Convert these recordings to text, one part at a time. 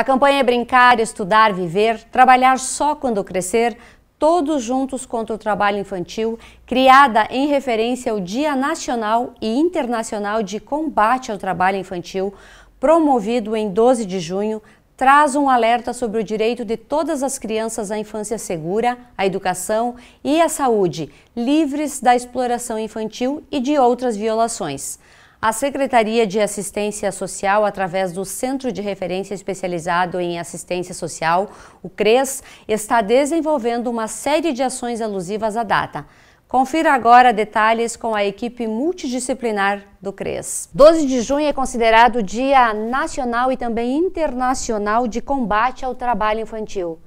A campanha é brincar, estudar, viver, trabalhar só quando crescer, todos juntos contra o trabalho infantil, criada em referência ao Dia Nacional e Internacional de Combate ao Trabalho Infantil, promovido em 12 de junho, traz um alerta sobre o direito de todas as crianças à infância segura, à educação e à saúde, livres da exploração infantil e de outras violações. A Secretaria de Assistência Social, através do Centro de Referência Especializado em Assistência Social, o CRES, está desenvolvendo uma série de ações alusivas à data. Confira agora detalhes com a equipe multidisciplinar do CRES. 12 de junho é considerado o Dia Nacional e também Internacional de Combate ao Trabalho Infantil.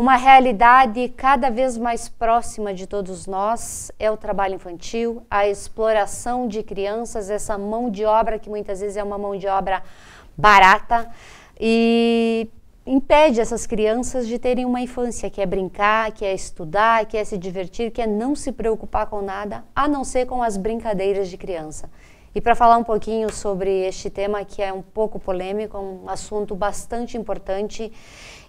Uma realidade cada vez mais próxima de todos nós é o trabalho infantil, a exploração de crianças, essa mão de obra que muitas vezes é uma mão de obra barata e impede essas crianças de terem uma infância que é brincar, que é estudar, que é se divertir, que é não se preocupar com nada, a não ser com as brincadeiras de criança. E para falar um pouquinho sobre este tema que é um pouco polêmico, é um assunto bastante importante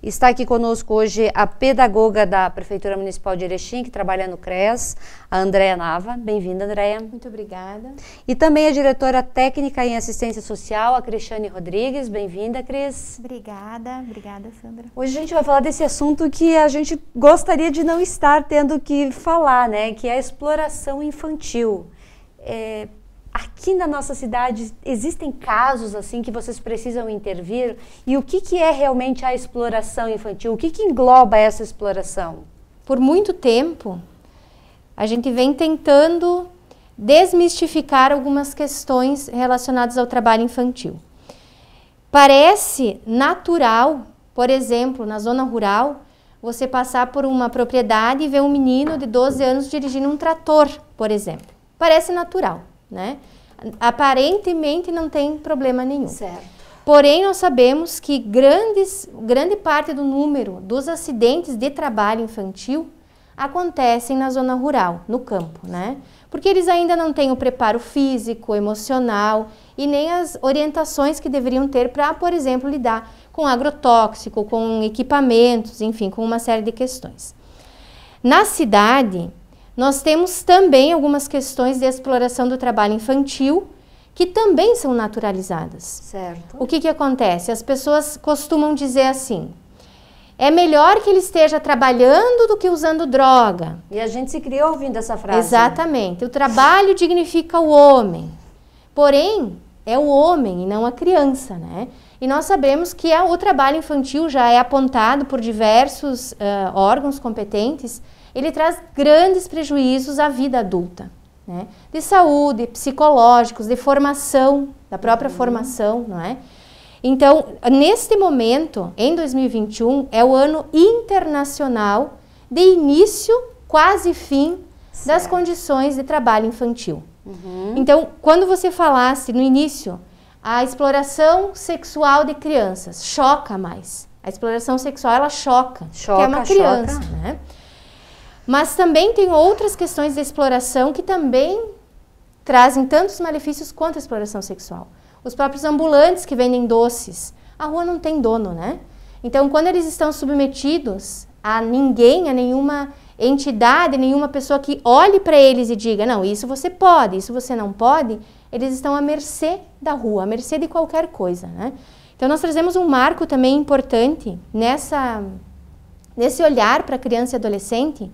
Está aqui conosco hoje a pedagoga da Prefeitura Municipal de Erechim, que trabalha no CRES, a Andréa Nava. Bem-vinda, Andréa. Muito obrigada. E também a diretora técnica em assistência social, a Cristiane Rodrigues. Bem-vinda, Cris. Obrigada, obrigada, Sandra. Hoje a gente vai falar desse assunto que a gente gostaria de não estar tendo que falar, né? Que é a exploração infantil. É, aqui na nossa cidade existem casos assim que vocês precisam intervir? E o que, que é realmente a exploração infantil? O que, que engloba essa exploração? Por muito tempo, a gente vem tentando desmistificar algumas questões relacionadas ao trabalho infantil. Parece natural, por exemplo, na zona rural, você passar por uma propriedade e ver um menino de 12 anos dirigindo um trator, por exemplo. Parece natural né? Aparentemente não tem problema nenhum. Certo. Porém, nós sabemos que grandes, grande parte do número dos acidentes de trabalho infantil acontecem na zona rural, no campo, né? Porque eles ainda não têm o preparo físico, emocional e nem as orientações que deveriam ter para, por exemplo, lidar com agrotóxico, com equipamentos, enfim, com uma série de questões. Na cidade, nós temos também algumas questões de exploração do trabalho infantil, que também são naturalizadas. Certo. O que, que acontece? As pessoas costumam dizer assim, é melhor que ele esteja trabalhando do que usando droga. E a gente se criou ouvindo essa frase. Né? Exatamente. Né? O trabalho dignifica o homem. Porém, é o homem e não a criança, né? E nós sabemos que é, o trabalho infantil já é apontado por diversos uh, órgãos competentes ele traz grandes prejuízos à vida adulta, né? de saúde, psicológicos, de formação, da própria uhum. formação, não é? Então, neste momento, em 2021, é o ano internacional de início, quase fim, certo. das condições de trabalho infantil. Uhum. Então, quando você falasse no início, a exploração sexual de crianças choca mais. A exploração sexual, ela choca, choca é uma criança, choca. né? Mas também tem outras questões da exploração que também trazem tantos malefícios quanto a exploração sexual. Os próprios ambulantes que vendem doces. A rua não tem dono, né? Então, quando eles estão submetidos a ninguém, a nenhuma entidade, nenhuma pessoa que olhe para eles e diga: não, isso você pode, isso você não pode, eles estão à mercê da rua, à mercê de qualquer coisa, né? Então, nós trazemos um marco também importante nessa, nesse olhar para a criança e adolescente,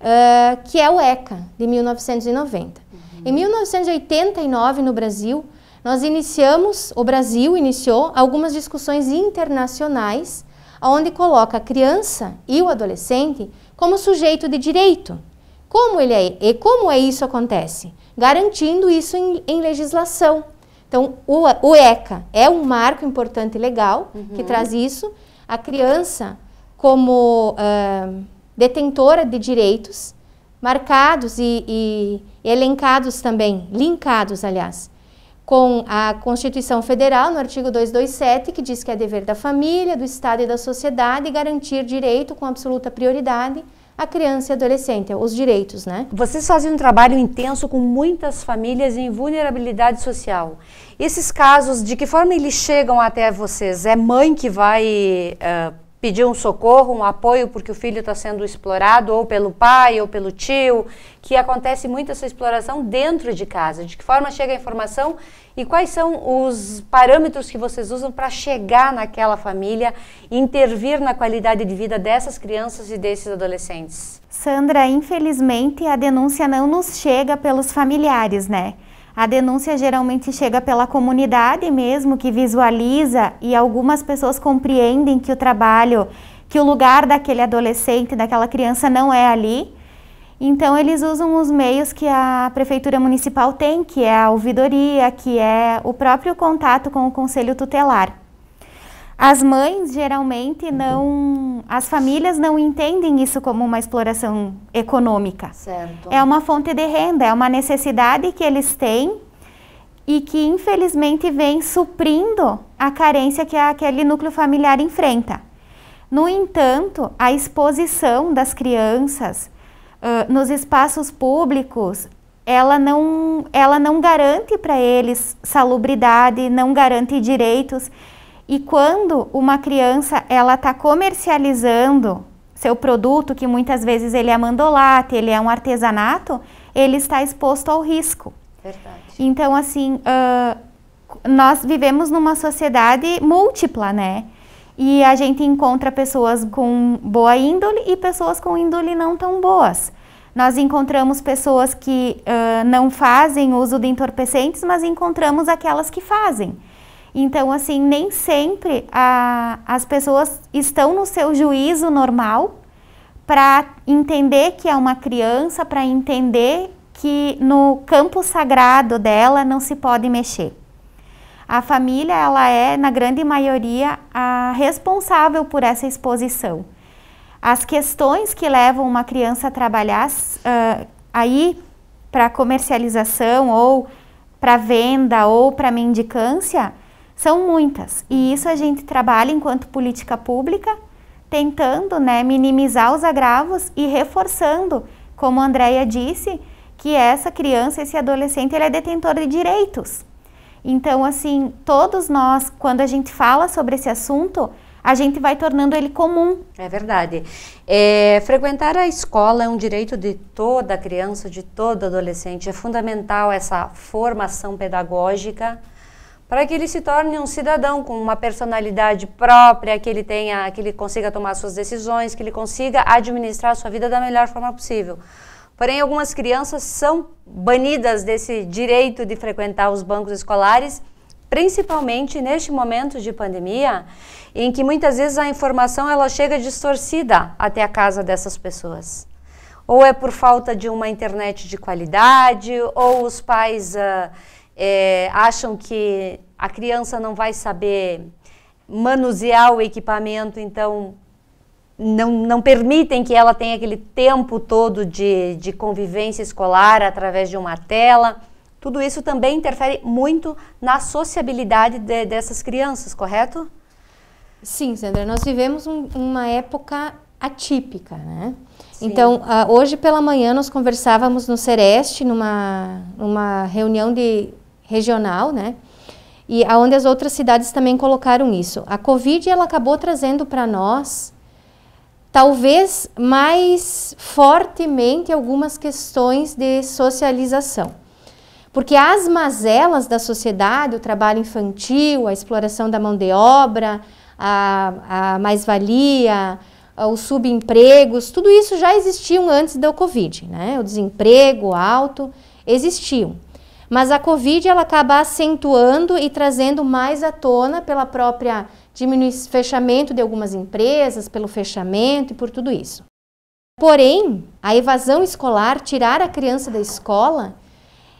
ah, que é o ECA, de 1990. Uhum. Em 1989, no Brasil, nós iniciamos, o Brasil iniciou algumas discussões internacionais, onde coloca a criança e o adolescente como sujeito de direito. Como ele é e como é isso acontece? Garantindo isso em, em legislação. Então, o, o, ECA é um marco importante legal uhum. que traz isso. A criança como uh, detentora de direitos marcados e, e elencados também, linkados, aliás, com a Constituição Federal, no artigo 227, que diz que é dever da família, do Estado e da sociedade garantir direito com absoluta prioridade à criança e adolescente, os direitos, né? Vocês fazem um trabalho intenso com muitas famílias em vulnerabilidade social. Esses casos, de que forma eles chegam até vocês? É mãe que vai uh, pedir um socorro, um apoio, porque o filho está sendo explorado, ou pelo pai, ou pelo tio, que acontece muito essa exploração dentro de casa. De que forma chega a informação e quais são os parâmetros que vocês usam para chegar naquela família, intervir na qualidade de vida dessas crianças e desses adolescentes? Sandra, infelizmente a denúncia não nos chega pelos familiares, né? A denúncia geralmente chega pela comunidade mesmo, que visualiza e algumas pessoas compreendem que o trabalho, que o lugar daquele adolescente, daquela criança não é ali. Então eles usam os meios que a prefeitura municipal tem, que é a ouvidoria, que é o próprio contato com o conselho tutelar. As mães geralmente não, as famílias não entendem isso como uma exploração econômica. Certo. É uma fonte de renda, é uma necessidade que eles têm e que infelizmente vem suprindo a carência que aquele núcleo familiar enfrenta. No entanto, a exposição das crianças uh, nos espaços públicos, ela não, ela não garante para eles salubridade, não garante direitos e quando uma criança ela está comercializando seu produto, que muitas vezes ele é mandolate, ele é um artesanato, ele está exposto ao risco. Verdade. Então, assim, uh, nós vivemos numa sociedade múltipla, né? E a gente encontra pessoas com boa índole e pessoas com índole não tão boas. Nós encontramos pessoas que uh, não fazem uso de entorpecentes, mas encontramos aquelas que fazem. Então, assim, nem sempre a, as pessoas estão no seu juízo normal para entender que é uma criança, para entender que no campo sagrado dela não se pode mexer. A família, ela é, na grande maioria, a responsável por essa exposição. As questões que levam uma criança a trabalhar uh, aí para comercialização ou para venda ou para mendicância, são muitas, e isso a gente trabalha enquanto política pública, tentando né, minimizar os agravos e reforçando, como a Andrea disse, que essa criança, esse adolescente, ele é detentor de direitos. Então, assim, todos nós, quando a gente fala sobre esse assunto, a gente vai tornando ele comum. É verdade. É, frequentar a escola é um direito de toda criança, de todo adolescente. É fundamental essa formação pedagógica para que ele se torne um cidadão com uma personalidade própria, que ele tenha, que ele consiga tomar suas decisões, que ele consiga administrar sua vida da melhor forma possível. Porém, algumas crianças são banidas desse direito de frequentar os bancos escolares, principalmente neste momento de pandemia, em que muitas vezes a informação ela chega distorcida até a casa dessas pessoas ou é por falta de uma internet de qualidade, ou os pais uh, é, acham que a criança não vai saber manusear o equipamento, então não, não permitem que ela tenha aquele tempo todo de, de convivência escolar através de uma tela. Tudo isso também interfere muito na sociabilidade de, dessas crianças, correto? Sim, Sandra, nós vivemos um, uma época atípica, né? Sim. Então, uh, hoje pela manhã nós conversávamos no Sereste, numa, numa reunião de regional, né? E aonde as outras cidades também colocaram isso. A Covid ela acabou trazendo para nós talvez mais fortemente algumas questões de socialização. Porque as mazelas da sociedade, o trabalho infantil, a exploração da mão de obra, a, a mais-valia, os subempregos, tudo isso já existiam antes da Covid, né? O desemprego alto existiam. Mas a Covid ela acaba acentuando e trazendo mais à tona pela própria fechamento de algumas empresas, pelo fechamento e por tudo isso. Porém, a evasão escolar, tirar a criança da escola,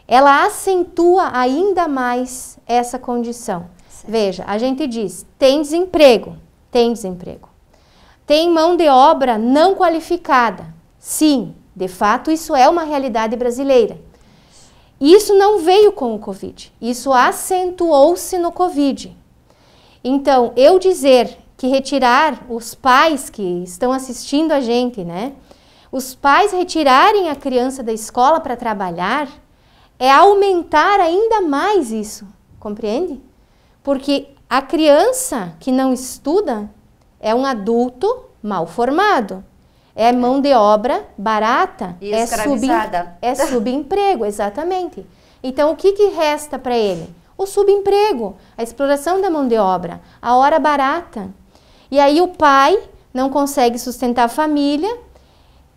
ela acentua ainda mais essa condição. Certo. Veja, a gente diz, tem desemprego, tem desemprego. Tem mão de obra não qualificada. Sim, de fato, isso é uma realidade brasileira. Isso não veio com o Covid, isso acentuou-se no Covid. Então, eu dizer que retirar os pais que estão assistindo a gente, né? Os pais retirarem a criança da escola para trabalhar é aumentar ainda mais isso, compreende? Porque a criança que não estuda é um adulto mal formado. É mão de obra barata. E é, sub, é subemprego, exatamente. Então, o que, que resta para ele? O subemprego, a exploração da mão de obra, a hora barata. E aí o pai não consegue sustentar a família.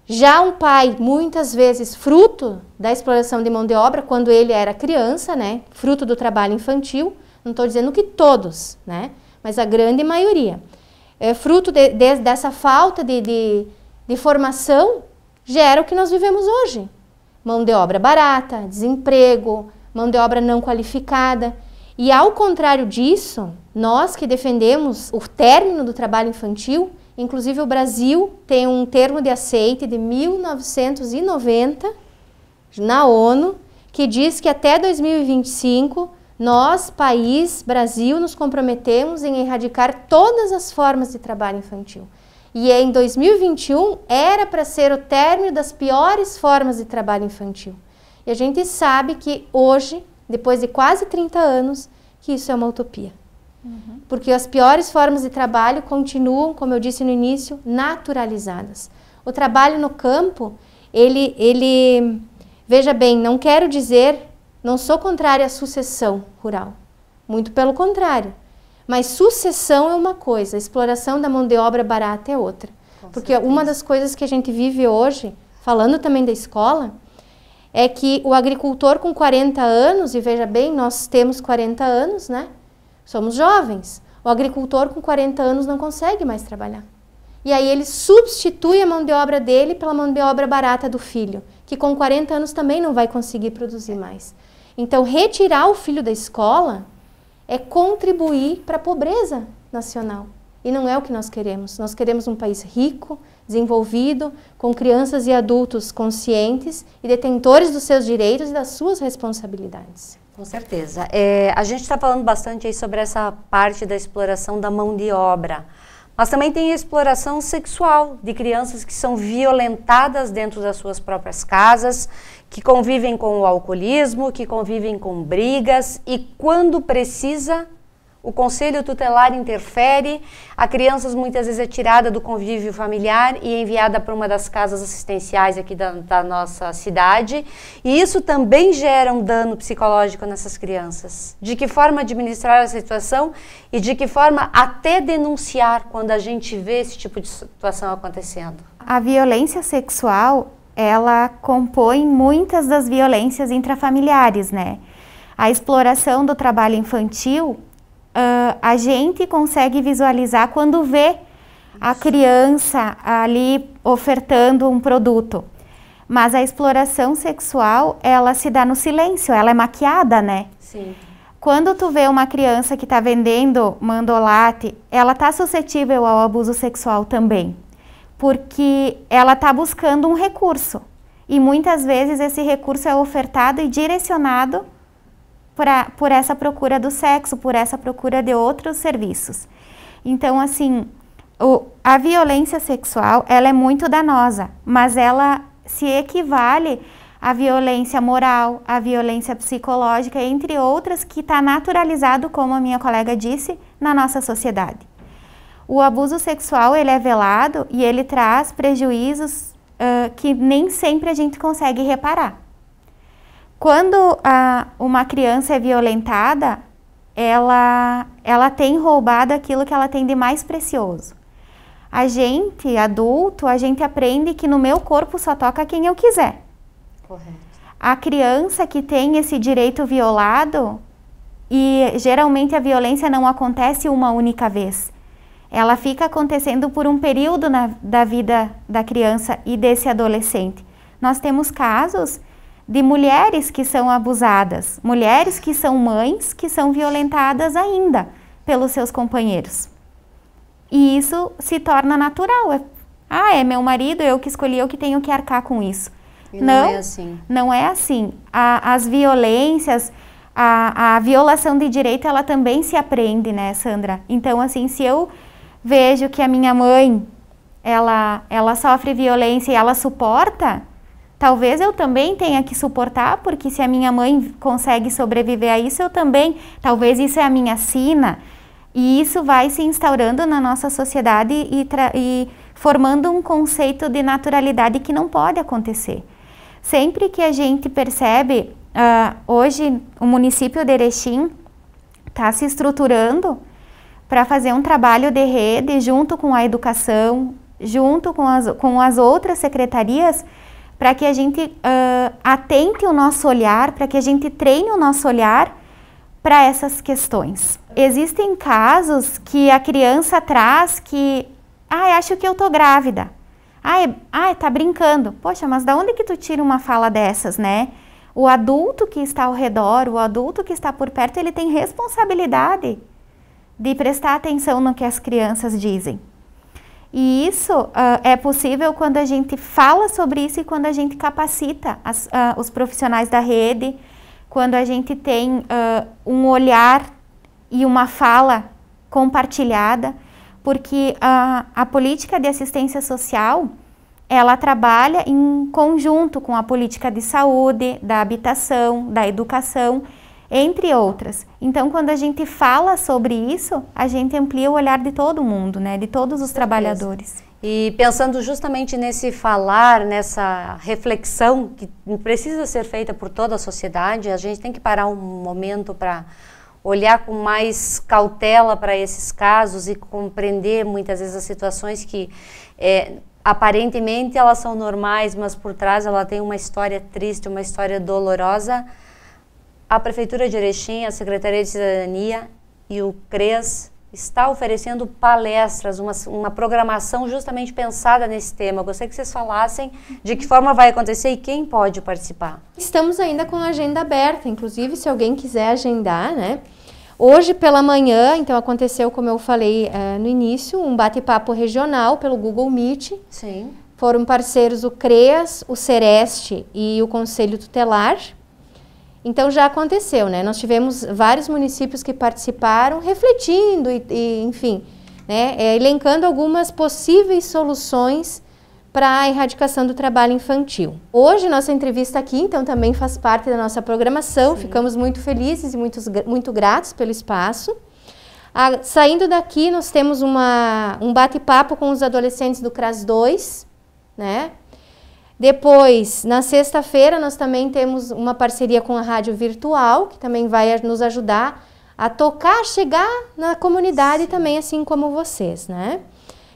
Já um pai, muitas vezes, fruto da exploração de mão de obra, quando ele era criança, né? Fruto do trabalho infantil. Não estou dizendo que todos, né? Mas a grande maioria. É fruto de, de, dessa falta de, de de formação gera o que nós vivemos hoje. Mão de obra barata, desemprego, mão de obra não qualificada. E ao contrário disso, nós que defendemos o término do trabalho infantil, inclusive o Brasil tem um termo de aceite de 1990 na ONU que diz que até 2025 nós, país, Brasil, nos comprometemos em erradicar todas as formas de trabalho infantil. E é em 2021 era para ser o término das piores formas de trabalho infantil. E a gente sabe que hoje, depois de quase 30 anos, que isso é uma utopia. Uhum. Porque as piores formas de trabalho continuam, como eu disse no início, naturalizadas. O trabalho no campo, ele, ele, veja bem, não quero dizer, não sou contrária à sucessão rural. Muito pelo contrário. Mas sucessão é uma coisa, exploração da mão de obra barata é outra. Com Porque certeza. uma das coisas que a gente vive hoje, falando também da escola, é que o agricultor com 40 anos, e veja bem, nós temos 40 anos, né? Somos jovens. O agricultor com 40 anos não consegue mais trabalhar. E aí ele substitui a mão de obra dele pela mão de obra barata do filho, que com 40 anos também não vai conseguir produzir mais. Então, retirar o filho da escola é contribuir para a pobreza nacional. E não é o que nós queremos. Nós queremos um país rico, desenvolvido, com crianças e adultos conscientes e detentores dos seus direitos e das suas responsabilidades. Com certeza. É, a gente está falando bastante aí sobre essa parte da exploração da mão de obra. Mas também tem a exploração sexual de crianças que são violentadas dentro das suas próprias casas, que convivem com o alcoolismo, que convivem com brigas e, quando precisa, o conselho tutelar interfere, a criança muitas vezes é tirada do convívio familiar e é enviada para uma das casas assistenciais aqui da, da nossa cidade. E isso também gera um dano psicológico nessas crianças. De que forma administrar a situação e de que forma até denunciar quando a gente vê esse tipo de situação acontecendo? A violência sexual, ela compõe muitas das violências intrafamiliares, né? A exploração do trabalho infantil uh, a gente consegue visualizar quando vê a criança ali ofertando um produto. Mas a exploração sexual, ela se dá no silêncio, ela é maquiada, né? Sim. Quando tu vê uma criança que está vendendo mandolate, ela está suscetível ao abuso sexual também, porque ela está buscando um recurso. E muitas vezes esse recurso é ofertado e direcionado pra, por essa procura do sexo, por essa procura de outros serviços. Então, assim, o, a violência sexual, ela é muito danosa, mas ela se equivale à violência moral, à violência psicológica, entre outras que está naturalizado, como a minha colega disse, na nossa sociedade. O abuso sexual, ele é velado e ele traz prejuízos uh, que nem sempre a gente consegue reparar. Quando a, uma criança é violentada, ela, ela tem roubado aquilo que ela tem de mais precioso. A gente, adulto, a gente aprende que no meu corpo só toca quem eu quiser. Correto. A criança que tem esse direito violado, e geralmente a violência não acontece uma única vez. Ela fica acontecendo por um período na, da vida da criança e desse adolescente. Nós temos casos de mulheres que são abusadas, mulheres que são mães que são violentadas ainda pelos seus companheiros. E isso se torna natural. É, ah, é meu marido, eu que escolhi, eu que tenho que arcar com isso. E não, é não é assim. Não é assim. A, as violências, a, a violação de direito, ela também se aprende, né, Sandra? Então, assim, se eu vejo que a minha mãe, ela, ela sofre violência e ela suporta, Talvez eu também tenha que suportar, porque se a minha mãe consegue sobreviver a isso, eu também. Talvez isso é a minha sina. E isso vai se instaurando na nossa sociedade e, e formando um conceito de naturalidade que não pode acontecer. Sempre que a gente percebe, uh, hoje o município de Erechim está se estruturando para fazer um trabalho de rede junto com a educação, junto com as, com as outras secretarias, para que a gente uh, atente o nosso olhar, para que a gente treine o nosso olhar para essas questões. Existem casos que a criança traz que, ah, acho que eu tô grávida. Ah, é, ah, tá brincando. Poxa, mas da onde que tu tira uma fala dessas, né? O adulto que está ao redor, o adulto que está por perto, ele tem responsabilidade de prestar atenção no que as crianças dizem. E isso uh, é possível quando a gente fala sobre isso e quando a gente capacita as, uh, os profissionais da rede, quando a gente tem uh, um olhar e uma fala compartilhada, porque a política de assistência social ela trabalha em conjunto com a política de saúde, da habitação, da educação entre outras. Então, quando a gente fala sobre isso, a gente amplia o olhar de todo mundo, né, de todos os trabalhadores. E pensando justamente nesse falar, nessa reflexão que precisa ser feita por toda a sociedade, a gente tem que parar um momento para olhar com mais cautela para esses casos e compreender muitas vezes as situações que é, aparentemente elas são normais, mas por trás ela tem uma história triste, uma história dolorosa a Prefeitura de Erechim, a Secretaria de Cidadania e o CRES está oferecendo palestras, uma, uma programação justamente pensada nesse tema. Eu gostaria que vocês falassem de que forma vai acontecer e quem pode participar. Estamos ainda com a agenda aberta, inclusive se alguém quiser agendar, né? Hoje pela manhã, então aconteceu, como eu falei uh, no início, um bate-papo regional pelo Google Meet. Sim. Foram parceiros o CREAS, o Sereste e o Conselho Tutelar. Então já aconteceu, né? Nós tivemos vários municípios que participaram, refletindo e, e enfim, né? É, elencando algumas possíveis soluções para a erradicação do trabalho infantil. Hoje nossa entrevista aqui, então, também faz parte da nossa programação. Sim. Ficamos muito felizes e muito, muito gratos pelo espaço. A, ah, saindo daqui, nós temos uma, um bate-papo com os adolescentes do CRAS 2, né? Depois, na sexta-feira, nós também temos uma parceria com a Rádio Virtual, que também vai nos ajudar a tocar, chegar na comunidade Sim. também, assim como vocês, né?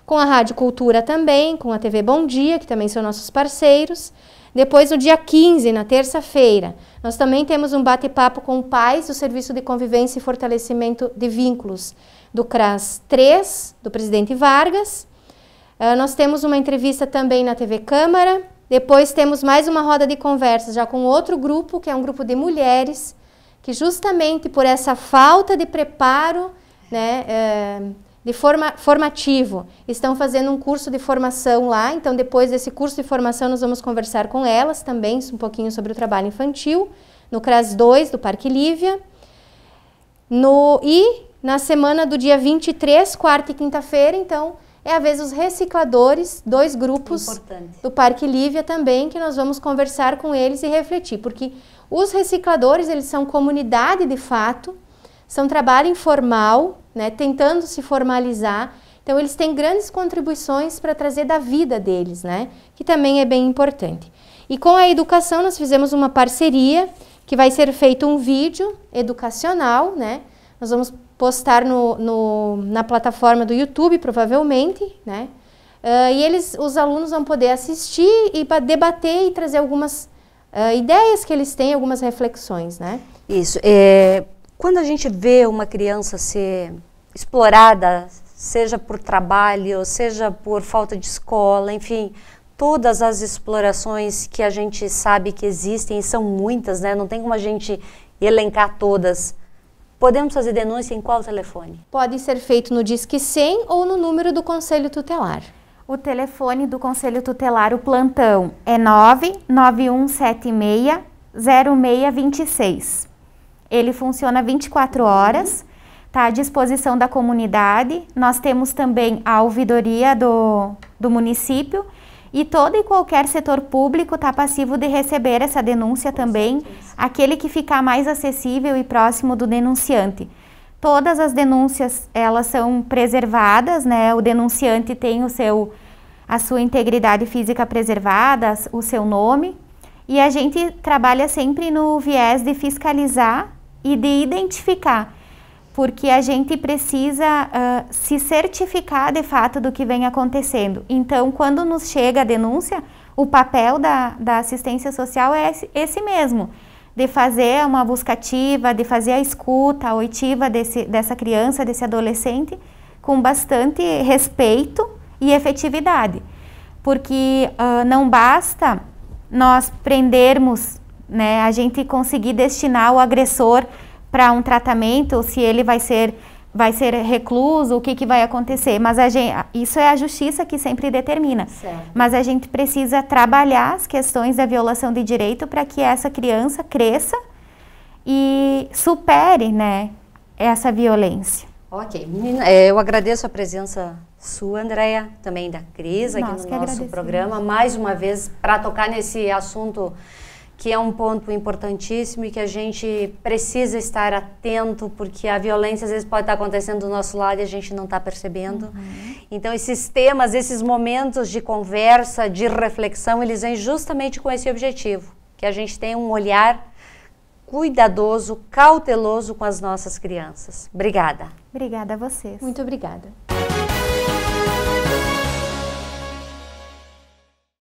Com a Rádio Cultura também, com a TV Bom Dia, que também são nossos parceiros. Depois, no dia 15, na terça-feira, nós também temos um bate-papo com pais do Serviço de Convivência e Fortalecimento de Vínculos do CRAS 3, do presidente Vargas. Uh, nós temos uma entrevista também na TV Câmara, depois temos mais uma roda de conversa já com outro grupo, que é um grupo de mulheres, que justamente por essa falta de preparo né, é, de forma, formativo, estão fazendo um curso de formação lá. Então, depois desse curso de formação, nós vamos conversar com elas também um pouquinho sobre o trabalho infantil, no CRAS 2 do Parque Lívia. No, e na semana do dia 23, quarta e quinta-feira, então, é a vez dos recicladores, dois grupos Importante. do Parque Lívia também, que nós vamos conversar com eles e refletir, porque os recicladores, eles são comunidade de fato, são trabalho informal, né, tentando se formalizar, então eles têm grandes contribuições para trazer da vida deles, né, que também é bem importante. E com a educação nós fizemos uma parceria, que vai ser feito um vídeo educacional, né, nós vamos postar no, no, na plataforma do YouTube, provavelmente, né? Uh, e eles, os alunos vão poder assistir e debater e trazer algumas uh, ideias que eles têm, algumas reflexões, né? Isso. É, quando a gente vê uma criança ser explorada, seja por trabalho, seja por falta de escola, enfim, todas as explorações que a gente sabe que existem, e são muitas, né? Não tem como a gente elencar todas Podemos fazer denúncia em qual telefone? Pode ser feito no Disque 100 ou no número do Conselho Tutelar. O telefone do Conselho Tutelar, o plantão, é 99176-0626. Ele funciona 24 horas, está à disposição da comunidade. Nós temos também a ouvidoria do, do município e todo e qualquer setor público está passivo de receber essa denúncia Com também, certeza. aquele que ficar mais acessível e próximo do denunciante. Todas as denúncias, elas são preservadas, né? O denunciante tem o seu, a sua integridade física preservada, o seu nome. E a gente trabalha sempre no viés de fiscalizar e de identificar porque a gente precisa uh, se certificar de fato do que vem acontecendo. Então, quando nos chega a denúncia, o papel da, da assistência social é esse, esse mesmo, de fazer uma buscativa, de fazer a escuta, a oitiva desse, dessa criança, desse adolescente, com bastante respeito e efetividade. Porque uh, não basta nós prendermos, né, a gente conseguir destinar o agressor para um tratamento, se ele vai ser vai ser recluso, o que, que vai acontecer. Mas gente, isso é a justiça que sempre determina. Certo. Mas a gente precisa trabalhar as questões da violação de direito para que essa criança cresça e supere né, essa violência. Ok. Menina, é, eu agradeço a presença sua, Andréia, também da Cris, aqui Nós no nosso programa, mais uma vez, para tocar nesse assunto que é um ponto importantíssimo e que a gente precisa estar atento, porque a violência às vezes pode estar acontecendo do nosso lado e a gente não está percebendo. Uhum. Então, esses temas, esses momentos de conversa, de reflexão, eles vêm justamente com esse objetivo, que a gente tenha um olhar cuidadoso, cauteloso com as nossas crianças. Obrigada. Obrigada a vocês. Muito obrigada.